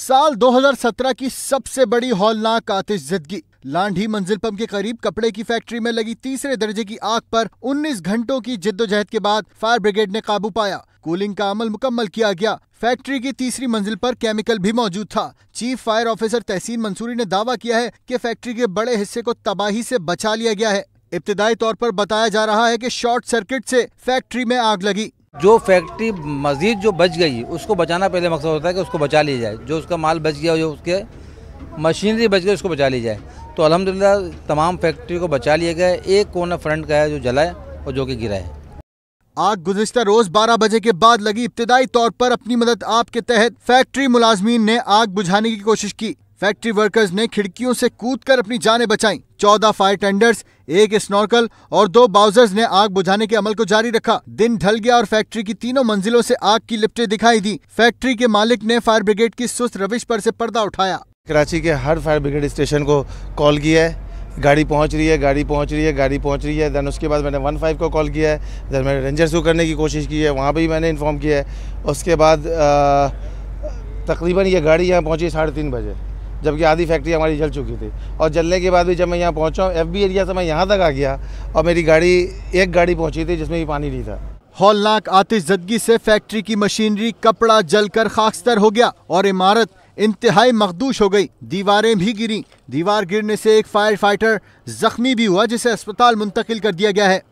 साल 2017 की सबसे बड़ी हौलनाक आतिशजदगी लांढी मंजिल पंप के करीब कपड़े की फैक्ट्री में लगी तीसरे दर्जे की आग पर 19 घंटों की जिद्दोजहद के बाद फायर ब्रिगेड ने काबू पाया कूलिंग का अमल मुकम्मल किया गया फैक्ट्री की तीसरी मंजिल पर केमिकल भी मौजूद था chief fire officer Tahseen Mansoori ने दावा किया है कि फैक्ट्री के बड़े हिस्से को तबाही से बचा लिया गया है इब्तदाई तौर पर बताया जा रहा है कि शॉर्ट सर्किट से फैक्ट्री में आग लगी जो फैक्ट्री मज़ीद जो बच गई उसको बचाना पहले मकसद होता है कि उसको बचा लिया जाए जो उसका माल बच गया जो उसके मशीनरी बच गई उसको बचा ली जाए तो अलहमदिल्ला तमाम फैक्ट्री को बचा लिया गया एक कोना फ्रंट का है जो जला है और जो कि गिरा है आग गुजशत रोज 12 बजे के बाद लगी इब्तदाई तौर पर अपनी मदद आप के तहत फैक्ट्री मुलाजमीन ने आग बुझाने की कोशिश की फैक्ट्री वर्कर्स ने खिड़कियों से कूदकर अपनी जानें बचाई चौदह फायर टेंडर्स एक स्नॉर्कल और दो बाउजर्स ने आग बुझाने के अमल को जारी रखा दिन ढल गया और फैक्ट्री की तीनों मंजिलों से आग की लिपटे दिखाई दी फैक्ट्री के मालिक ने फायर ब्रिगेड की सुस्त रविश पर से पर्दा उठाया कराची के हर फायर ब्रिगेड स्टेशन को कॉल किया है गाड़ी पहुंच रही है गाड़ी पहुंच रही है गाड़ी पहुंच रही है दैन उसके बाद मैंने वन फाइव को कॉल किया है दैन मैंने रेंजर्स को करने की कोशिश की है वहाँ पर भी मैंने इन्फॉर्म किया है उसके बाद तकरीबन ये गाड़ी यहाँ पहुँची साढ़े तीन बजे जबकि आधी फैक्ट्री हमारी जल चुकी थी और जलने के बाद भी जब मैं यहाँ पहुँचा एफ एरिया से मैं यहाँ तक आ गया और मेरी गाड़ी एक गाड़ी पहुँची थी जिसमें भी पानी नहीं था हौलनाक जदगी से फैक्ट्री की मशीनरी कपड़ा जलकर खाकस्तर हो गया और इमारत इंतहाई मखदूश हो गई दीवारें भी गिरी दीवार गिरने से एक फायर फाइटर जख्मी भी हुआ जिसे अस्पताल मुंतकिल कर दिया गया है